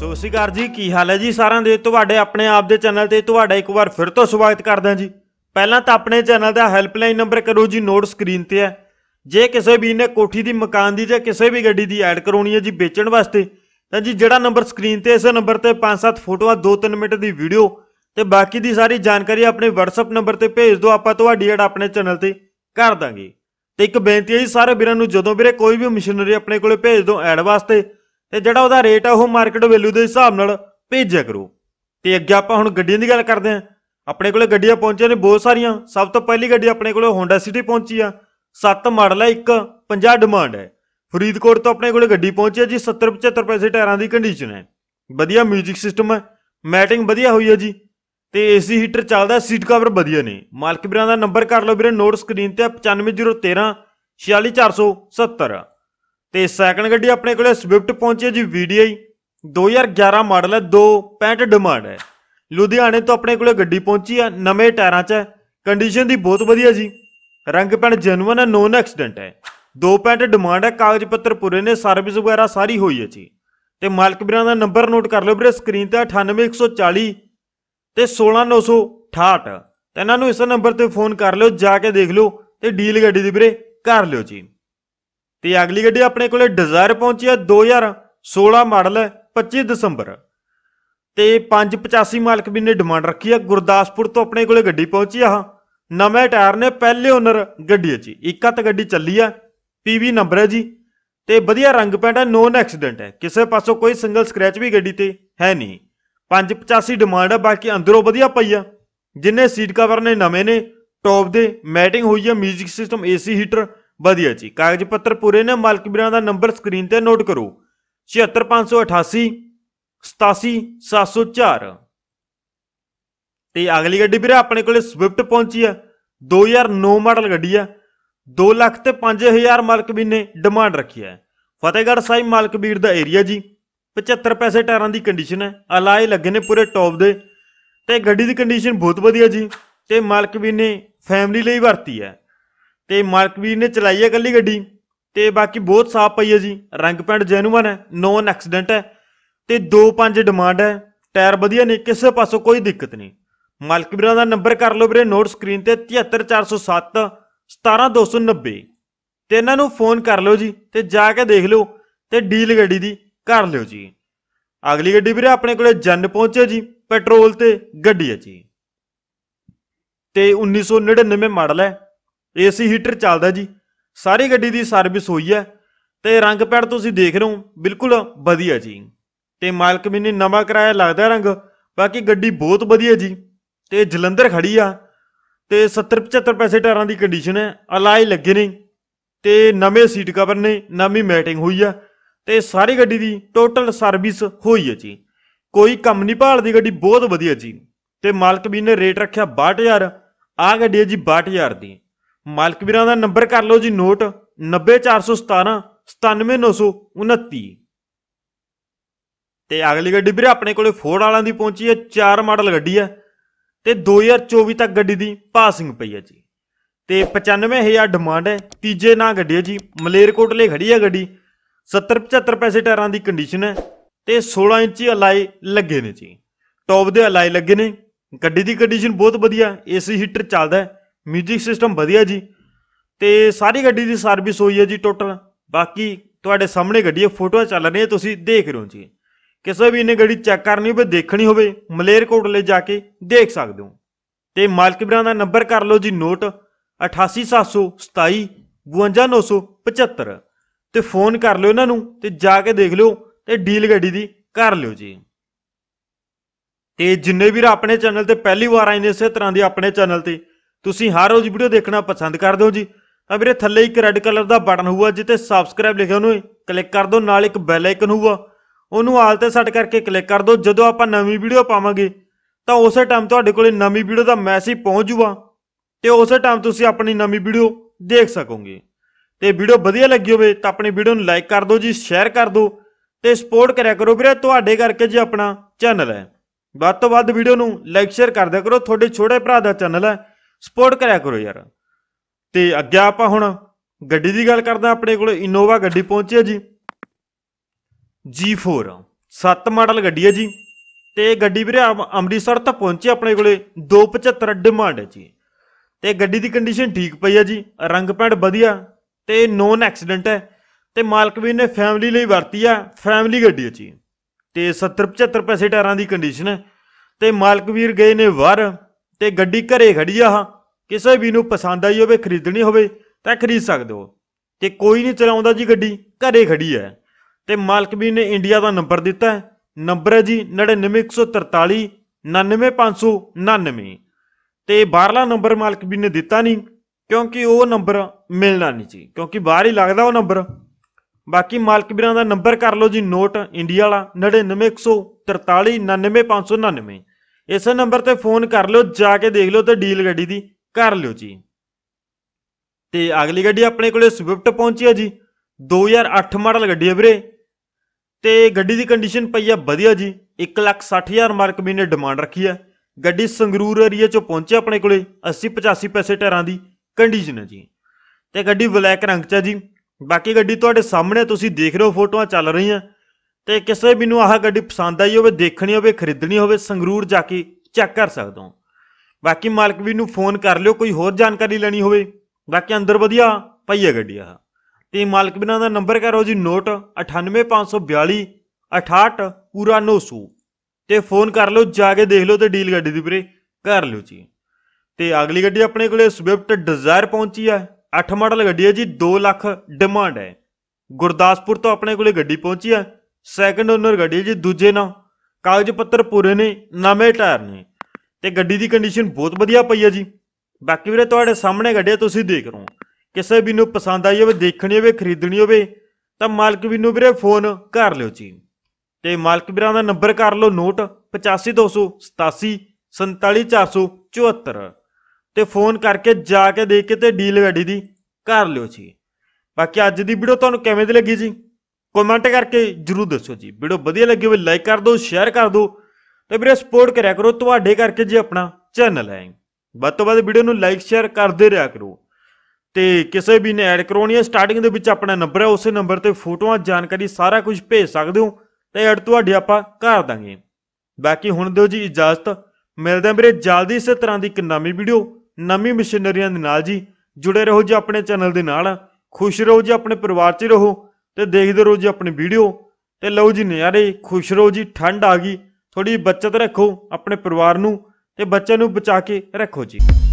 ਸੋ ਸਿਕਾਰ ਜੀ ਕੀ ਹਾਲ ਹੈ ਜੀ ਸਾਰਿਆਂ ਦੇ ਤੁਹਾਡੇ ਆਪਣੇ ਆਪ ਦੇ ਚੈਨਲ ਤੇ ਤੁਹਾਡਾ ਇੱਕ ਵਾਰ ਫਿਰ ਤੋਂ ਸਵਾਗਤ ਕਰਦਾ ਜੀ ਪਹਿਲਾਂ ਤਾਂ ਆਪਣੇ ਚੈਨਲ ਦਾ ਹੈਲਪਲਾਈਨ ਨੰਬਰ ਕਰੋ ਜੀ ਨੋਟ ਸਕਰੀਨ ਤੇ ਹੈ ਜੇ ਕਿਸੇ ਵੀ ਨੇ ਕੋਠੀ ਦੀ ਮਕਾਨ ਦੀ ਜਾਂ ਕਿਸੇ ਵੀ ਗੱਡੀ ਦੀ ਐਡ ਕਰਾਉਣੀ ਹੈ ਜੀ ਵੇਚਣ ਵਾਸਤੇ ਤਾਂ ਜੀ ਜਿਹੜਾ ਨੰਬਰ ਸਕਰੀਨ ਤੇ ਇਸ ਨੰਬਰ ਤੇ 5-7 ਫੋਟੋਆਂ 2-3 ਮਿੰਟ ਦੀ ਵੀਡੀਓ ਤੇ ਬਾਕੀ ਦੀ ਸਾਰੀ ਜਾਣਕਾਰੀ ਆਪਣੇ WhatsApp ਨੰਬਰ ਤੇ ਭੇਜ ਦਿਓ ਆਪਾਂ ਤੁਹਾਡੀ ਐਡ ਆਪਣੇ ਚੈਨਲ ਤੇ ਕਰ ਦਾਂਗੇ ਤੇ ਇੱਕ ਬੇਨਤੀ ਹੈ ਜੀ ਸਾਰੇ ਵੀਰਾਂ ਨੂੰ ਜਦੋਂ ਵੀਰੇ ਕੋਈ ਵੀ ਮਸ਼ੀਨਰੀ ਆਪਣੇ ਕੋਲੇ ਭੇਜ ਦਿਓ ਐਡ ਵਾਸਤੇ ਤੇ ਜਿਹੜਾ ਉਹਦਾ ਰੇਟ ਆ ਉਹ ਮਾਰਕੀਟ ਵੈਲਿਊ ਦੇ ਹਿਸਾਬ ਨਾਲ ਭੇਜਿਆ ਕਰੋ ਤੇ ਅੱਗੇ ਆਪਾਂ ਹੁਣ ਗੱਡੀਆਂ ਦੀ ਗੱਲ ਕਰਦੇ ਆਂ ਆਪਣੇ ਕੋਲੇ ਗੱਡੀਆਂ ਪਹੁੰਚੀਆਂ ਨੇ ਬਹੁਤ ਸਾਰੀਆਂ ਸਭ ਤੋਂ ਪਹਿਲੀ ਗੱਡੀ ਆਪਣੇ ਕੋਲੇ ਹੋਂਡਾ ਸਿਟੀ ਪਹੁੰਚੀ ਆ 7 ਮਾਡਲ ਹੈ ਇੱਕ 50 ਡਿਮਾਂਡ ਹੈ ਫਰੀਦਕੋਟ ਤੋਂ ਆਪਣੇ ਕੋਲੇ ਗੱਡੀ ਪਹੁੰਚੀ ਹੈ ਜੀ 70 75 ਪੈਸੇ ਟਾਇਰਾਂ ਦੀ ਕੰਡੀਸ਼ਨ ਹੈ ਵਧੀਆ 뮤직 ਸਿਸਟਮ ਹੈ ਮੈਟਿੰਗ ਵਧੀਆ ਹੋਈ ਹੈ ਜੀ ਤੇ ਏਸੀ ਹੀਟਰ ਚੱਲਦਾ ਸੀਟ ਕਵਰ ਵਧੀਆ ਨੇ ਮਾਲਕ ਵੀਰਾਂ ਦਾ ਨੰਬਰ ਕਰ ਲਓ ਵੀਰੇ ਨੋਟ ਸਕਰੀਨ ਤੇ 95013 46470 ਤੇ ਸੈਕੰਡ ਗੱਡੀ ਆਪਣੇ ਕੋਲੇ ਸਵਿਫਟ ਪਹੁੰਚੀ ਹੈ ਜੀ VDI 2011 ਮਾਡਲ ਹੈ 265 ਡਿਮਾਂਡ ਹੈ ਲੁਧਿਆਣੇ ਤੋਂ ਆਪਣੇ ਕੋਲੇ ਗੱਡੀ ਪਹੁੰਚੀ ਹੈ ਨਵੇਂ ਟਾਇਰਾਂ 'ਚ ਹੈ ਕੰਡੀਸ਼ਨ ਦੀ ਬਹੁਤ ਵਧੀਆ ਜੀ ਰੰਗ ਪੈਣ ਜੈਨੂਨ ਹੈ ਨੋਨ ਐਕਸੀਡੈਂਟ ਹੈ 265 ਡਿਮਾਂਡ ਹੈ ਕਾਗਜ਼ ਪੱਤਰ ਪੂਰੇ ਨੇ ਸਰਵਿਸ ਵਗੈਰਾ ਸਾਰੀ ਹੋਈ ਹੈ ਜੀ ਤੇ ਮਾਲਕ ਵੀਰਾਂ ਦਾ ਨੰਬਰ ਨੋਟ ਕਰ ਲਓ ਵੀਰੇ ਸਕਰੀਨ ਤੇ 98140 ਤੇ 16968 ਤੇ ਇਹਨਾਂ ਨੂੰ ਇਸ ਨੰਬਰ ਤੇ ਫੋਨ ਕਰ ਲਿਓ ਜਾ ਕੇ ਦੇਖ ਲਿਓ ਤੇ ਡੀਲ ਗੱਡੀ ਦੀ ਵੀਰੇ ਕਰ ਲਿਓ ਜੀ ਤੇ ਅਗਲੀ ਗੱਡੀ ਆਪਣੇ ਕੋਲੇ ਡਿਜ਼ਾਇਰ ਪਹੁੰਚੀ ਆ 2016 ਮਾਡਲ ਹੈ 25 ਦਸੰਬਰ ਤੇ 585 ਮਾਲਕ ਵੀ ਨੇ ਡਿਮਾਂਡ ਰੱਖੀ ਆ ਗੁਰਦਾਸਪੁਰ ਤੋਂ ਆਪਣੇ ਕੋਲੇ ਗੱਡੀ ਪਹੁੰਚੀ ਆ ਨਵੇਂ ਟਾਇਰ ਨੇ ਪਹਿਲੇ ਓਨਰ ਗੱਡੀ ਚ ਇੱਕ ਹੱਤ ਗੱਡੀ ਚੱਲੀ ਆ ਪੀਵੀ ਨੰਬਰ ਹੈ ਜੀ ਤੇ ਵਧੀਆ ਰੰਗ ਪੈਂਟ ਹੈ ਨੋਨ ਐਕਸੀਡੈਂਟ ਹੈ ਕਿਸੇ ਪਾਸੋਂ ਕੋਈ ਸਿੰਗਲ ਸਕ੍ਰੈਚ ਵੀ ਗੱਡੀ ਤੇ ਹੈ ਨਹੀਂ 585 ਡਿਮਾਂਡ ਹੈ ਬਾਕੀ ਅੰਦਰੋਂ ਵਧੀਆ ਪਈ ਆ ਜਿੰਨੇ ਸੀਟ ਕਵਰ ਨੇ ਨਵੇਂ ਨੇ ਟੌਪ ਦੇ ਮੈਟਿੰਗ ਹੋਈ ਹੈ 뮤직 ਸਿਸਟਮ ਏਸੀ ਹੀਟਰ ਵਧੀਆ ਜੀ ਕਾਗਜ਼ ਪੱਤਰ ਪੂਰੇ ਨੇ ਮਾਲਕ ਵੀਰਾਂ ਦਾ ਨੰਬਰ ਸਕਰੀਨ ਤੇ ਨੋਟ ਕਰੋ 76588 87704 ਤੇ ਅਗਲੀ ਗੱਡੀ ਵੀਰੇ ਆਪਣੇ ਕੋਲੇ ਸਵਿਫਟ ਪਹੁੰਚੀ ਆ 2009 ਮਾਡਲ ਗੱਡੀ ਆ 2 ਲੱਖ ਤੇ 5000 ਮਾਲਕ ਵੀ ਨੇ ਡਿਮਾਂਡ ਰੱਖੀ ਆ ਫਤਿਹਗੜ੍ਹ ਸਾਹਿਬ ਮਾਲਕ ਵੀਰ ਦਾ ਏਰੀਆ ਜੀ 75 ਪੈਸੇ ਟਾਇਰਾਂ ਦੀ ਕੰਡੀਸ਼ਨ ਹੈ ਅਲਾਏ ਲੱਗੇ ਨੇ ਪੂਰੇ ਟੌਪ ਦੇ ਤੇ ਗੱਡੀ ਦੀ ਕੰਡੀਸ਼ਨ ਬਹੁਤ ਵਧੀਆ ਜੀ ਤੇ ਮਾਲਕ ਵੀ ਨੇ ਫੈਮਿਲੀ ਲਈ ਵਰਤੀ ਹੈ ਤੇ ਵੀਰ ਨੇ ਚਲਾਈ ਹੈ ਕੱਲੀ ਗੱਡੀ ਤੇ ਬਾਕੀ ਬਹੁਤ ਸਾਫ ਪਈ ਹੈ ਜੀ ਰੰਗ ਪੈਂਟ ਜੈਨੂਅਨ ਹੈ ਨੋਨ ਐਕਸੀਡੈਂਟ ਹੈ ਤੇ 2-5 ਡਿਮਾਂਡ ਹੈ ਟਾਇਰ ਵਧੀਆ ਨੇ ਕਿਸੇ ਪਾਸੋਂ ਕੋਈ ਦਿੱਕਤ ਨਹੀਂ ਮਾਲਕ ਵੀਰਾਂ ਦਾ ਨੰਬਰ ਕਰ ਲਓ ਵੀਰੇ ਨੋਟ ਸਕਰੀਨ ਤੇ 73407 17290 ਤੇ ਇਹਨਾਂ ਨੂੰ ਫੋਨ ਕਰ ਲਓ ਜੀ ਤੇ ਜਾ ਕੇ ਦੇਖ ਲਓ ਤੇ ਡੀਲ ਗੱਡੀ ਦੀ ਕਰ ਲਿਓ ਜੀ ਅਗਲੀ ਗੱਡੀ ਵੀਰੇ ਆਪਣੇ ਕੋਲੇ ਜਨ ਪਹੁੰਚੇ ਜੀ ਪੈਟਰੋਲ ਤੇ ਗੱਡੀ ਹੈ ਜੀ ਤੇ 1999 ਮਾਡਲ ਹੈ ਏਸੀ ਹੀਟਰ ਚੱਲਦਾ ਜੀ ਸਾਰੀ ਗੱਡੀ ਦੀ ਸਰਵਿਸ ਹੋਈ ਹੈ ਤੇ ਰੰਗ ਪੈਡ ਤੁਸੀਂ ਦੇਖ ਰਹੇ ਹੋ ਬਿਲਕੁਲ ਵਧੀਆ ਜੀ ਤੇ ਮਾਲਕ ਵੀ ਨੇ ਨਵਾਂ ਕਰਾਇਆ ਲੱਗਦਾ ਰੰਗ ਬਾਕੀ ਗੱਡੀ ਬਹੁਤ ਵਧੀਆ ਜੀ ਤੇ ਜਲੰਧਰ ਖੜੀ ਆ ਤੇ 70 75 ਪੈਸੇ ਟਾਇਰਾਂ ਦੀ ਕੰਡੀਸ਼ਨ ਹੈ ਅਲਾਈ ਲੱਗੇ ਨੇ ਤੇ ਨਵੇਂ ਸੀਟ ਕਵਰ ਨੇ ਨਵੀਂ ਮੈਟਿੰਗ ਹੋਈ ਆ ਤੇ ਸਾਰੀ ਗੱਡੀ ਦੀ ਟੋਟਲ ਸਰਵਿਸ ਹੋਈ ਹੈ ਜੀ ਕੋਈ ਕੰਮ ਨਹੀਂ ਭਾਲਦੀ ਗੱਡੀ ਬਹੁਤ ਵਧੀਆ ਜੀ ਤੇ ਮਾਲਕ ਵੀ ਨੇ ਰੇਟ ਰੱਖਿਆ 62000 ਆ ਗੱਡੀ ਹੈ ਜੀ 62000 ਦੀ ਮਾਲਕ ਵੀਰਾਂ ਦਾ ਨੰਬਰ ਕਰ ਲਓ ਜੀ ਨੋਟ 90417 97929 ਤੇ ਅਗਲੀ ਗੱਡੀ ਵੀਰੇ ਆਪਣੇ ਕੋਲੇ ਫੋਰਡ ਵਾਲਾਂ ਦੀ ਪਹੁੰਚੀ ਹੈ ਚਾਰ ਮਾਡਲ ਗੱਡੀ ਹੈ ਤੇ 2024 ਤੱਕ ਗੱਡੀ ਦੀ ਪਾਸਿੰਗ ਪਈ ਹੈ ਜੀ ਤੇ 95000 ਡਿਮਾਂਡ ਹੈ ਤੀਜੇ ਨਾਂ ਗੱਡੀ ਹੈ ਜੀ ਮਲੇਰਕੋਟਲੇ ਖੜੀ ਹੈ ਗੱਡੀ 70 75 ਪੈਸੇ ਟਾਇਰਾਂ ਦੀ ਕੰਡੀਸ਼ਨ ਹੈ ਤੇ 16 ਇੰਚੀ ਅਲਾਈ ਲੱਗੇ ਨੇ ਜੀ ਟੌਪ ਦੇ ਅਲਾਈ ਲੱਗੇ ਨੇ ਗੱਡੀ ਦੀ ਕੰਡੀਸ਼ਨ ਬਹੁਤ ਵਧੀਆ ਏਸੀ ਹੀਟਰ ਚੱਲਦਾ ਹੈ ਮਿਊਜ਼ਿਕ ਸਿਸਟਮ ਵਧੀਆ ਜੀ ਤੇ ਸਾਰੀ ਗੱਡੀ ਦੀ ਸਰਵਿਸ ਹੋਈ ਹੈ ਜੀ ਟੋਟਲ ਬਾਕੀ ਤੁਹਾਡੇ ਸਾਹਮਣੇ ਗੱਡੀ ਹੈ ਫੋਟੋਆਂ ਚੱਲ ਰਹੀਆਂ ਤੁਸੀਂ ਦੇਖ ਰਹੇ ਹੋ ਜੀ ਕਿਸੇ ਵੀ ਨੇ ਗੱਡੀ ਚੈੱਕ ਕਰਨੀ ਹੋਵੇ ਦੇਖਣੀ ਹੋਵੇ ਮਲੇਰਕੋਟਲੇ ਜਾ ਕੇ ਦੇਖ ਸਕਦੇ ਹੋ ਤੇ ਮਾਲਕ ਵੀਰਾਂ ਦਾ ਨੰਬਰ ਕਰ ਲਓ ਜੀ ਨੋਟ 88727 52975 ਤੇ ਫੋਨ ਕਰ ਲਿਓ ਇਹਨਾਂ ਨੂੰ ਤੇ ਜਾ ਕੇ ਦੇਖ ਲਿਓ ਤੇ ਡੀਲ ਗੱਡੀ ਦੀ ਕਰ ਲਿਓ ਜੀ ਤੇ ਜਿੰਨੇ ਵੀਰ ਆਪਣੇ ਚੈਨਲ ਤੇ ਪਹਿਲੀ ਵਾਰ ਆਏ ਨੇ ਇਸੇ ਤਰ੍ਹਾਂ ਦੀ ਆਪਣੇ ਚੈਨਲ ਤੇ ਤੁਸੀਂ ਹਰ ਰੋਜ਼ ਵੀਡੀਓ ਦੇਖਣਾ ਪਸੰਦ ਕਰਦੇ ਹੋ ਜੀ ਤਾਂ ਵੀਰੇ ਥੱਲੇ ਇੱਕ ਰੈੱਡ ਕਲਰ ਦਾ ਬਟਨ ਹੋਊਗਾ ਜਿੱਤੇ ਸਬਸਕ੍ਰਾਈਬ ਲਿਖਿਆ ਉਹਨੂੰ ਕਲਿੱਕ ਕਰ ਦਿਓ ਨਾਲ ਇੱਕ ਬੈਲ ਆਈਕਨ ਹੋਊਗਾ ਉਹਨੂੰ ਆਲ ਤੇ ਸੈੱਟ ਕਰਕੇ ਕਲਿੱਕ ਕਰ ਦਿਓ ਜਦੋਂ ਆਪਾਂ ਨਵੀਂ ਵੀਡੀਓ ਪਾਵਾਂਗੇ ਤਾਂ ਉਸੇ ਟਾਈਮ ਤੁਹਾਡੇ ਕੋਲੇ ਨਵੀਂ ਵੀਡੀਓ ਦਾ ਮੈਸੇਜ ਪਹੁੰਚ ਜੂਗਾ ਤੇ ਉਸੇ ਟਾਈਮ ਤੁਸੀਂ ਆਪਣੀ ਨਵੀਂ ਵੀਡੀਓ ਦੇਖ ਸਕੋਗੇ ਤੇ ਵੀਡੀਓ ਵਧੀਆ ਲੱਗੀ ਹੋਵੇ ਤਾਂ ਆਪਣੀ ਵੀਡੀਓ ਨੂੰ ਲਾਈਕ ਕਰ ਦਿਓ ਜੀ ਸ਼ੇਅਰ ਕਰ ਦਿਓ ਤੇ ਸਪੋਰਟ ਕਰਿਆ ਕਰੋ ਵੀਰੇ ਤੁਹਾਡੇ ਕਰਕੇ ਜੀ ਆਪਣਾ ਚੈਨਲ ਹੈ ਵੱਧ ਤੋਂ ਵੱਧ ਵੀਡੀਓ ਨੂੰ ਲਾਈਕ ਸ਼ੇਅਰ ਦਿਆ ਕਰੋ ਤੁਹਾਡੇ ਛੋਟੇ ਭਰਾ ਦਾ ਚੈਨਲ ਹੈ ਸਪੋਰਟ ਕਰਿਆ ਕਰੋ ਯਾਰ ਤੇ ਅੱਗੇ ਆਪਾਂ ਹੁਣ ਗੱਡੀ ਦੀ ਗੱਲ ਕਰਦਾ ਆਪਣੇ ਕੋਲ ਇਨੋਵਾ ਗੱਡੀ ਪਹੁੰਚੀ ਹੈ ਜੀ G4 7 ਮਾਡਲ ਗੱਡੀ ਹੈ ਜੀ ਤੇ ਗੱਡੀ ਵੀਰੇ ਅੰਮ੍ਰਿਤਸਰ ਤੋਂ ਪਹੁੰਚੀ ਆਪਣੇ ਕੋਲੇ 275 ਡਿਮਾਂਡ ਹੈ ਜੀ ਤੇ ਗੱਡੀ ਦੀ ਕੰਡੀਸ਼ਨ ਠੀਕ ਪਈ ਹੈ ਜੀ ਰੰਗ ਪੈਂਟ ਵਧੀਆ ਤੇ ਨੋਨ ਐਕਸੀਡੈਂਟ ਹੈ ਤੇ ਮਾਲਕ ਵੀ ਨੇ ਫੈਮਿਲੀ ਲਈ ਵਰਤੀ ਆ ਫੈਮਿਲੀ ਗੱਡੀ ਹੈ ਜੀ ਤੇ 70 75 ਪੈਸੇ ਟਾਇਰਾਂ ਦੀ ਕੰਡੀਸ਼ਨ ਹੈ ਤੇ ਮਾਲਕ ਵੀਰ ਗਏ ਨੇ ਵਰ ਤੇ ਗੱਡੀ ਘਰੇ ਖੜੀ ਆ ਕਿਸੇ ਵੀ ਨੂੰ ਪਸੰਦ ਆਈ ਹੋਵੇ ਖਰੀਦਣੀ ਹੋਵੇ ਤਾਂ ਖਰੀਦ ਸਕਦੇ ਹੋ ਤੇ ਕੋਈ ਨਹੀਂ ਚਲਾਉਂਦਾ ਜੀ ਗੱਡੀ ਘਰੇ ਖੜੀ ਹੈ ਤੇ ਮਾਲਕ ਵੀ ਨੇ ਇੰਡੀਆ ਦਾ ਨੰਬਰ ਦਿੱਤਾ ਹੈ ਨੰਬਰ ਹੈ ਜੀ 99143 99599 ਤੇ ਬਾਹਰਲਾ ਨੰਬਰ ਮਾਲਕ ਵੀ ਨੇ ਦਿੱਤਾ ਨਹੀਂ ਕਿਉਂਕਿ ਉਹ ਨੰਬਰ ਮਿਲਣਾ ਨਹੀਂ ਜੀ ਕਿਉਂਕਿ ਬਾਹਰ ਹੀ ਲੱਗਦਾ ਉਹ ਨੰਬਰ ਬਾਕੀ ਮਾਲਕ ਵੀਰਾਂ ਦਾ ਨੰਬਰ ਕਰ ਲਓ ਜੀ ਨੋਟ ਇੰਡੀਆ ਵਾਲਾ 99143 99599 ਇਸ ਨੰਬਰ ਤੇ ਫੋਨ ਕਰ ਲਿਓ ਜਾ ਕੇ ਦੇਖ ਲਿਓ ਤੇ ਡੀਲ ਗੱਡੀ ਦੀ ਕਰ ਲਿਓ ਜੀ ਤੇ ਅਗਲੀ ਗੱਡੀ ਆਪਣੇ ਕੋਲੇ ਸਵਿਫਟ ਪਹੁੰਚੀ ਹੈ ਜੀ 2008 ਮਾਡਲ ਗੱਡੀ ਹੈ ਵੀਰੇ ਤੇ ਗੱਡੀ ਦੀ ਕੰਡੀਸ਼ਨ ਪਈ ਆ ਵਧੀਆ ਜੀ 160000 ਮਾਰਕ ਮਹੀਨੇ ਡਿਮਾਂਡ ਰੱਖੀ ਆ ਗੱਡੀ ਸੰਗਰੂਰ ਏਰੀਆ ਚੋਂ ਪਹੁੰਚੀ ਆਪਣੇ ਕੋਲੇ 80 85 ਪੈਸੇ ਟਾਇਰਾਂ ਦੀ ਕੰਡੀਸ਼ਨ ਹੈ ਜੀ ਤੇ ਗੱਡੀ ਬਲੈਕ ਰੰਗ ਚ ਹੈ ਜੀ ਬਾਕੀ ਗੱਡੀ ਤੁਹਾਡੇ ਸਾਹਮਣੇ ਤੁਸੀਂ ਦੇਖ ਰਹੇ ਹੋ ਫੋਟੋਆਂ ਚੱਲ ਰਹੀਆਂ ਤੇ ਕਿਸੇ ਵੀ ਨੂੰ ਆਹ ਗੱਡੀ ਪਸੰਦ ਆਈ ਹੋਵੇ ਦੇਖਣੀ ਹੋਵੇ ਖਰੀਦਣੀ ਹੋਵੇ ਸੰਗਰੂਰ ਜਾ ਕੇ ਚੈੱਕ ਕਰ ਸਕਦੇ ਹੋ ਬਾਕੀ ਮਾਲਕ ਵੀ ਨੂੰ ਫੋਨ ਕਰ ਲਿਓ ਕੋਈ ਹੋਰ ਜਾਣਕਾਰੀ ਲੈਣੀ ਹੋਵੇ ਬਾਕੀ ਅੰਦਰ ਵਧੀਆ ਪਈ ਹੈ ਗੱਡੀ ਆਹ ਤੇ ਮਾਲਕ ਬਿਨਾਂ ਦਾ ਨੰਬਰ ਕਰੋ ਜੀ ਨੋਟ 98542 68 ਪੂਰਾ 900 ਤੇ ਫੋਨ ਕਰ ਲਓ ਜਾ ਕੇ ਦੇਖ ਲਓ ਤੇ ਡੀਲ ਗੱਡੀ ਦੀ ਵੀਰੇ ਕਰ ਲਿਓ ਜੀ ਤੇ ਅਗਲੀ ਗੱਡੀ ਆਪਣੇ ਕੋਲੇ ਸਵਿਫਟ ਡਿਜ਼ਾਇਰ ਪਹੁੰਚੀ ਹੈ 8 ਮਾਡਲ ਗੱਡੀ ਹੈ ਜੀ 2 ਲੱਖ ਡਿਮਾਂਡ ਹੈ ਗੁਰਦਾਸਪੁਰ ਤੋਂ ਆਪਣੇ ਕੋਲੇ ਗੱਡੀ ਪਹੁੰਚੀ ਹੈ ਸੈਕੰਡ ਓਨਰ ਗੱਡੀ ਜੀ ਦੂਜੇ ਨਾਂ ਕਾਗਜ਼ ਪੱਤਰ ਪੂਰੇ ਨੇ ਨਵੇਂ ਟਾਇਰ ਨੇ ਤੇ ਗੱਡੀ ਦੀ ਕੰਡੀਸ਼ਨ ਬਹੁਤ ਵਧੀਆ ਪਈ ਹੈ ਜੀ ਬਾਕੀ ਵੀਰੇ ਤੁਹਾਡੇ ਸਾਹਮਣੇ ਗੱਡੀ ਤੁਸੀਂ ਦੇਖ ਰਹੇ ਹੋ ਕਿਸੇ ਵੀ ਨੂੰ ਪਸੰਦ ਆਈ ਹੋਵੇ ਦੇਖਣੀ ਹੋਵੇ ਖਰੀਦਣੀ ਹੋਵੇ ਤਾਂ ਮਾਲਕ ਵੀ ਨੂੰ ਵੀਰੇ ਫੋਨ ਕਰ ਲਿਓ ਜੀ ਤੇ ਮਾਲਕ ਵੀਰਾਂ ਦਾ ਨੰਬਰ ਕਰ ਲਓ ਨੋਟ 85287 47474 ਤੇ ਫੋਨ ਕਰਕੇ ਜਾ ਕੇ ਦੇਖ ਕੇ ਤੇ ਡੀਲ ਗੱਡੀ ਦੀ ਕਰ ਲਿਓ ਜੀ ਬਾਕੀ ਅੱਜ ਦੀ ਵੀਡੀਓ ਤੁਹਾਨੂੰ ਕਿਵੇਂ ਦੀ ਲੱਗੀ ਜੀ ਕਮੈਂਟ ਕਰਕੇ ਜਰੂਰ ਦੱਸੋ ਜੀ ਵੀਡੀਓ ਵਧੀਆ ਲੱਗੀ ਹੋਵੇ ਲਾਈਕ ਕਰ ਦਿਓ ਸ਼ੇਅਰ ਕਰ ਦਿਓ ਤੇ ਵੀਰੇ ਸਪੋਰਟ ਕਰਿਆ ਕਰੋ ਤੁਹਾਡੇ ਕਰਕੇ ਜੀ ਆਪਣਾ ਚੈਨਲ ਹੈ ਵੱਧ ਤੋਂ ਵੱਧ ਵੀਡੀਓ ਨੂੰ ਲਾਈਕ ਸ਼ੇਅਰ ਕਰਦੇ ਰਿਹਾ ਕਰੋ ਤੇ ਕਿਸੇ ਵੀ ਨੇ ਐਡ ਕਰਾਉਣੀ ਹੈ ਸਟਾਰਟਿੰਗ ਦੇ ਵਿੱਚ ਆਪਣਾ ਨੰਬਰ ਹੈ ਉਸੇ ਨੰਬਰ ਤੇ ਫੋਟੋਆਂ ਜਾਣਕਾਰੀ ਸਾਰਾ ਕੁਝ ਭੇਜ ਸਕਦੇ ਹੋ ਤੇ ਐਡ ਤੁਹਾਡੇ ਆਪਾਂ ਕਰ ਦਾਂਗੇ ਬਾਕੀ ਹੁਣ ਦਿਓ ਜੀ ਇਜਾਜ਼ਤ ਮਿਲਦੇ ਆਂ ਵੀਰੇ ਜਲਦੀ ਇਸੇ ਤਰ੍ਹਾਂ ਦੀ ਇੱਕ ਨਵੀਂ ਵੀਡੀਓ ਨਵੀਂ ਮਸ਼ੀਨਰੀਆਂ ਦੇ ਨਾਲ ਜੀ ਜੁੜੇ ਰਹੋ ਜੀ ਆਪਣੇ ਚੈਨਲ ਦੇ ਨਾਲ ਖੁਸ਼ ਰਹੋ ਜੀ ਆਪਣੇ ਪਰਿਵਾਰ 'ਚ ਰਹੋ ਤੇ ਦੇਖਦੇ ਰਹੋ ਜੀ ਆਪਣੀ ਵੀਡੀਓ ਤੇ ਲਓ ਜੀ ਨਿਆਰੇ ਖੁਸ਼ ਰਹੋ ਜੀ ਠੰਡ ਆ ਗਈ ਥੋੜੀ ਬਚਤ ਰੱਖੋ ਆਪਣੇ ਪਰਿਵਾਰ ਨੂੰ ਤੇ ਬੱਚਿਆਂ ਨੂੰ ਬਚਾ ਕੇ ਰੱਖੋ ਜੀ